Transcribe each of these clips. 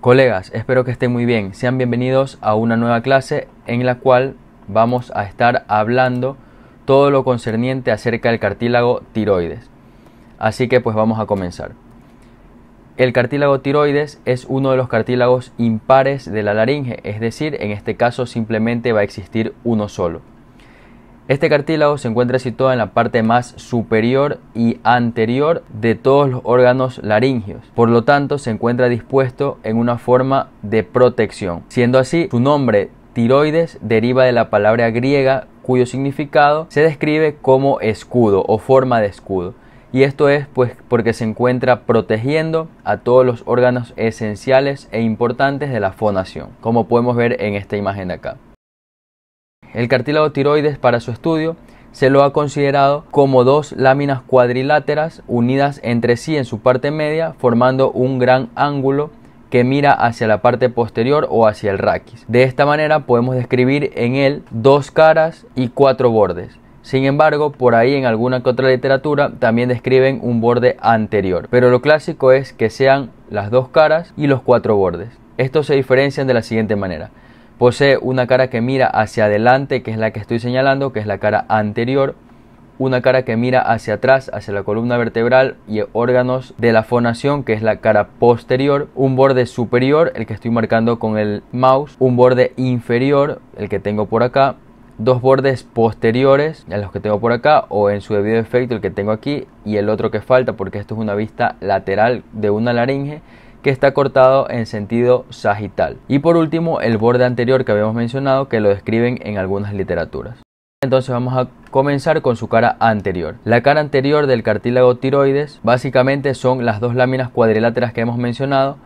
Colegas, espero que estén muy bien. Sean bienvenidos a una nueva clase en la cual vamos a estar hablando todo lo concerniente acerca del cartílago tiroides. Así que pues vamos a comenzar. El cartílago tiroides es uno de los cartílagos impares de la laringe, es decir, en este caso simplemente va a existir uno solo. Este cartílago se encuentra situado en la parte más superior y anterior de todos los órganos laríngeos, por lo tanto se encuentra dispuesto en una forma de protección. Siendo así, su nombre tiroides deriva de la palabra griega cuyo significado se describe como escudo o forma de escudo. Y esto es pues porque se encuentra protegiendo a todos los órganos esenciales e importantes de la fonación, como podemos ver en esta imagen de acá. El cartílago tiroides para su estudio se lo ha considerado como dos láminas cuadriláteras unidas entre sí en su parte media formando un gran ángulo que mira hacia la parte posterior o hacia el raquis. De esta manera podemos describir en él dos caras y cuatro bordes. Sin embargo, por ahí en alguna que otra literatura también describen un borde anterior, pero lo clásico es que sean las dos caras y los cuatro bordes. Estos se diferencian de la siguiente manera. Posee una cara que mira hacia adelante, que es la que estoy señalando, que es la cara anterior. Una cara que mira hacia atrás, hacia la columna vertebral y órganos de la fonación, que es la cara posterior. Un borde superior, el que estoy marcando con el mouse. Un borde inferior, el que tengo por acá dos bordes posteriores, los que tengo por acá, o en su debido efecto el que tengo aquí, y el otro que falta, porque esto es una vista lateral de una laringe, que está cortado en sentido sagital. Y por último, el borde anterior que habíamos mencionado que lo describen en algunas literaturas. Entonces vamos a comenzar con su cara anterior. La cara anterior del cartílago tiroides básicamente son las dos láminas cuadriláteras que hemos mencionado,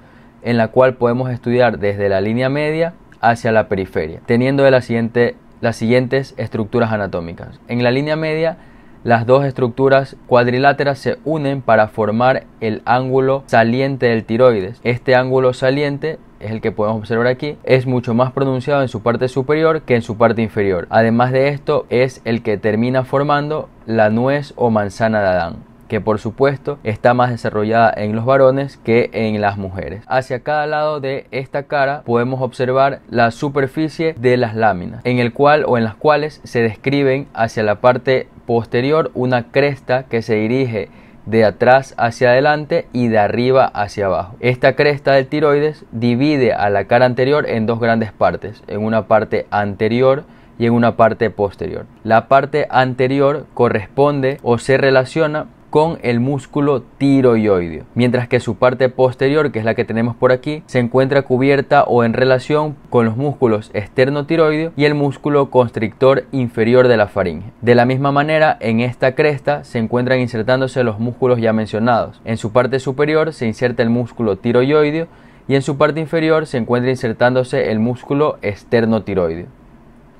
en la cual podemos estudiar desde la línea media hacia la periferia, teniendo de la siguiente, las siguientes estructuras anatómicas. En la línea media las dos estructuras cuadriláteras se unen para formar el ángulo saliente del tiroides. Este ángulo saliente es el que podemos observar aquí, es mucho más pronunciado en su parte superior que en su parte inferior. Además de esto, es el que termina formando la nuez o manzana de Adán que por supuesto está más desarrollada en los varones que en las mujeres. Hacia cada lado de esta cara podemos observar la superficie de las láminas, en el cual o en las cuales se describen hacia la parte posterior una cresta que se dirige de atrás hacia adelante y de arriba hacia abajo. Esta cresta del tiroides divide a la cara anterior en dos grandes partes, en una parte anterior y en una parte posterior. La parte anterior corresponde o se relaciona con el músculo tiroideo, mientras que su parte posterior, que es la que tenemos por aquí, se encuentra cubierta o en relación con los músculos externo y el músculo constrictor inferior de la faringe. De la misma manera, en esta cresta se encuentran insertándose los músculos ya mencionados. En su parte superior se inserta el músculo tiroideo y en su parte inferior se encuentra insertándose el músculo externo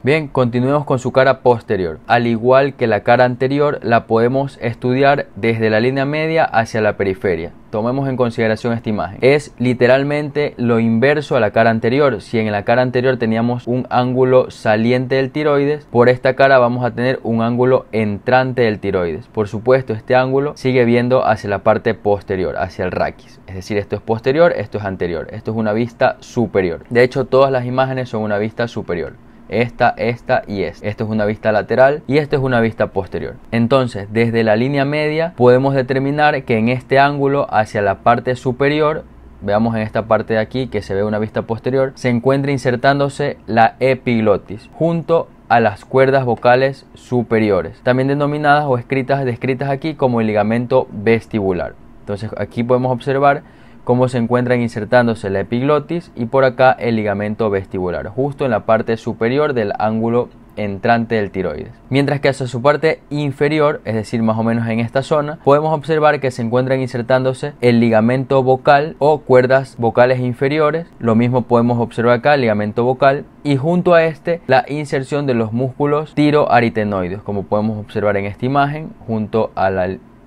Bien, continuemos con su cara posterior. Al igual que la cara anterior, la podemos estudiar desde la línea media hacia la periferia. Tomemos en consideración esta imagen. Es literalmente lo inverso a la cara anterior. Si en la cara anterior teníamos un ángulo saliente del tiroides, por esta cara vamos a tener un ángulo entrante del tiroides. Por supuesto, este ángulo sigue viendo hacia la parte posterior, hacia el raquis. Es decir, esto es posterior, esto es anterior. Esto es una vista superior. De hecho, todas las imágenes son una vista superior esta, esta y esta. Esto es una vista lateral y esto es una vista posterior. Entonces, desde la línea media podemos determinar que en este ángulo hacia la parte superior veamos en esta parte de aquí que se ve una vista posterior, se encuentra insertándose la epiglotis junto a las cuerdas vocales superiores, también denominadas o escritas, descritas aquí como el ligamento vestibular. Entonces aquí podemos observar cómo se encuentran insertándose la epiglotis y por acá el ligamento vestibular, justo en la parte superior del ángulo entrante del tiroides. Mientras que hacia su parte inferior, es decir, más o menos en esta zona, podemos observar que se encuentran insertándose el ligamento vocal o cuerdas vocales inferiores. Lo mismo podemos observar acá, el ligamento vocal, y junto a este la inserción de los músculos tiroaritenoides, como podemos observar en esta imagen, junto,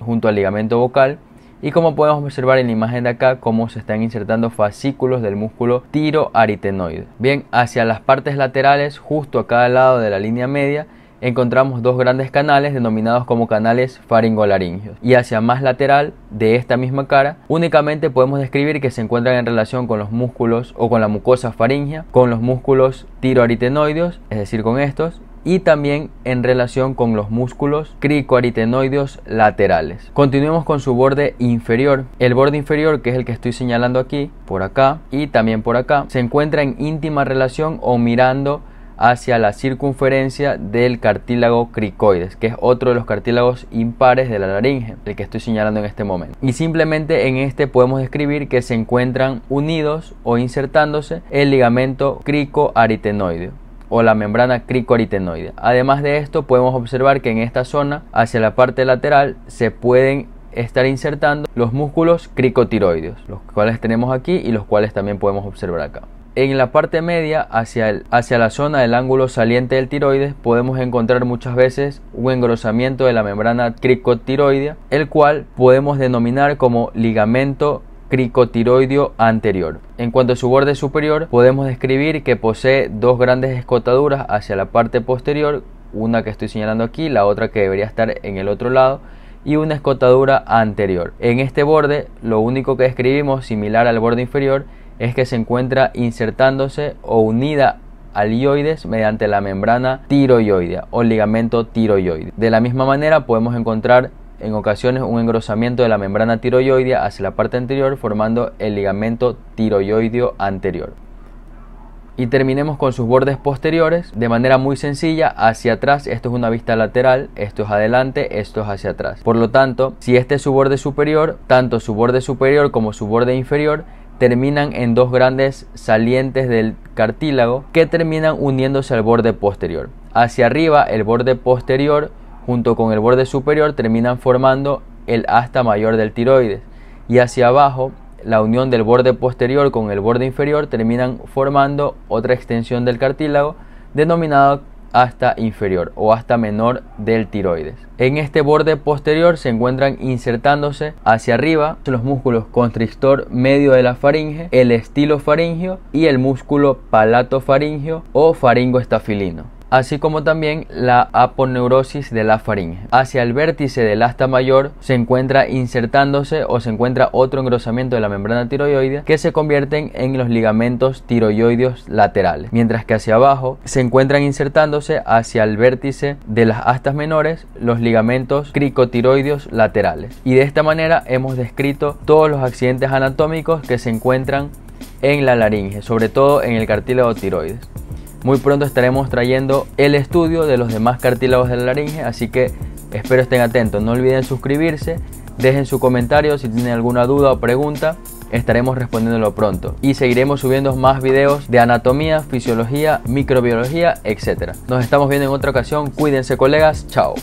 junto al ligamento vocal y como podemos observar en la imagen de acá cómo se están insertando fascículos del músculo tiroaritenoide. Bien, hacia las partes laterales, justo a cada lado de la línea media, encontramos dos grandes canales denominados como canales faringolaringios. y hacia más lateral de esta misma cara únicamente podemos describir que se encuentran en relación con los músculos o con la mucosa faringia, con los músculos tiroaritenoideos es decir con estos y también en relación con los músculos cricoaritenoideos laterales. Continuemos con su borde inferior. El borde inferior, que es el que estoy señalando aquí, por acá y también por acá, se encuentra en íntima relación o mirando hacia la circunferencia del cartílago cricoides, que es otro de los cartílagos impares de la laringe, el que estoy señalando en este momento. Y simplemente en este podemos describir que se encuentran unidos o insertándose el ligamento cricoaritenoideo o la membrana cricoritenoide. Además de esto, podemos observar que en esta zona, hacia la parte lateral, se pueden estar insertando los músculos cricotiroideos, los cuales tenemos aquí y los cuales también podemos observar acá. En la parte media, hacia, el, hacia la zona del ángulo saliente del tiroides, podemos encontrar muchas veces un engrosamiento de la membrana cricotiroidea, el cual podemos denominar como ligamento cricotiroideo anterior. En cuanto a su borde superior, podemos describir que posee dos grandes escotaduras hacia la parte posterior, una que estoy señalando aquí, la otra que debería estar en el otro lado, y una escotadura anterior. En este borde, lo único que describimos, similar al borde inferior, es que se encuentra insertándose o unida al ioides mediante la membrana tiroioidea o ligamento tiroioide. De la misma manera podemos encontrar en ocasiones un engrosamiento de la membrana tiroidea hacia la parte anterior formando el ligamento tiroideo anterior. Y terminemos con sus bordes posteriores de manera muy sencilla, hacia atrás, esto es una vista lateral, esto es adelante, esto es hacia atrás. Por lo tanto, si este es su borde superior, tanto su borde superior como su borde inferior terminan en dos grandes salientes del cartílago que terminan uniéndose al borde posterior. Hacia arriba el borde posterior junto con el borde superior terminan formando el asta mayor del tiroides y hacia abajo la unión del borde posterior con el borde inferior terminan formando otra extensión del cartílago denominado hasta inferior o hasta menor del tiroides. En este borde posterior se encuentran insertándose hacia arriba los músculos constrictor medio de la faringe, el estilo faringio y el músculo palatofaringio o faringo estafilino así como también la aponeurosis de la faringe. Hacia el vértice del asta mayor se encuentra insertándose o se encuentra otro engrosamiento de la membrana tiroidea que se convierten en los ligamentos tiroideos laterales, mientras que hacia abajo se encuentran insertándose hacia el vértice de las astas menores los ligamentos cricotiroideos laterales. Y de esta manera hemos descrito todos los accidentes anatómicos que se encuentran en la laringe, sobre todo en el cartílago tiroides. Muy pronto estaremos trayendo el estudio de los demás cartílagos de la laringe, así que espero estén atentos. No olviden suscribirse, dejen su comentario si tienen alguna duda o pregunta, estaremos respondiéndolo pronto. Y seguiremos subiendo más videos de anatomía, fisiología, microbiología, etc. Nos estamos viendo en otra ocasión, cuídense colegas, chao.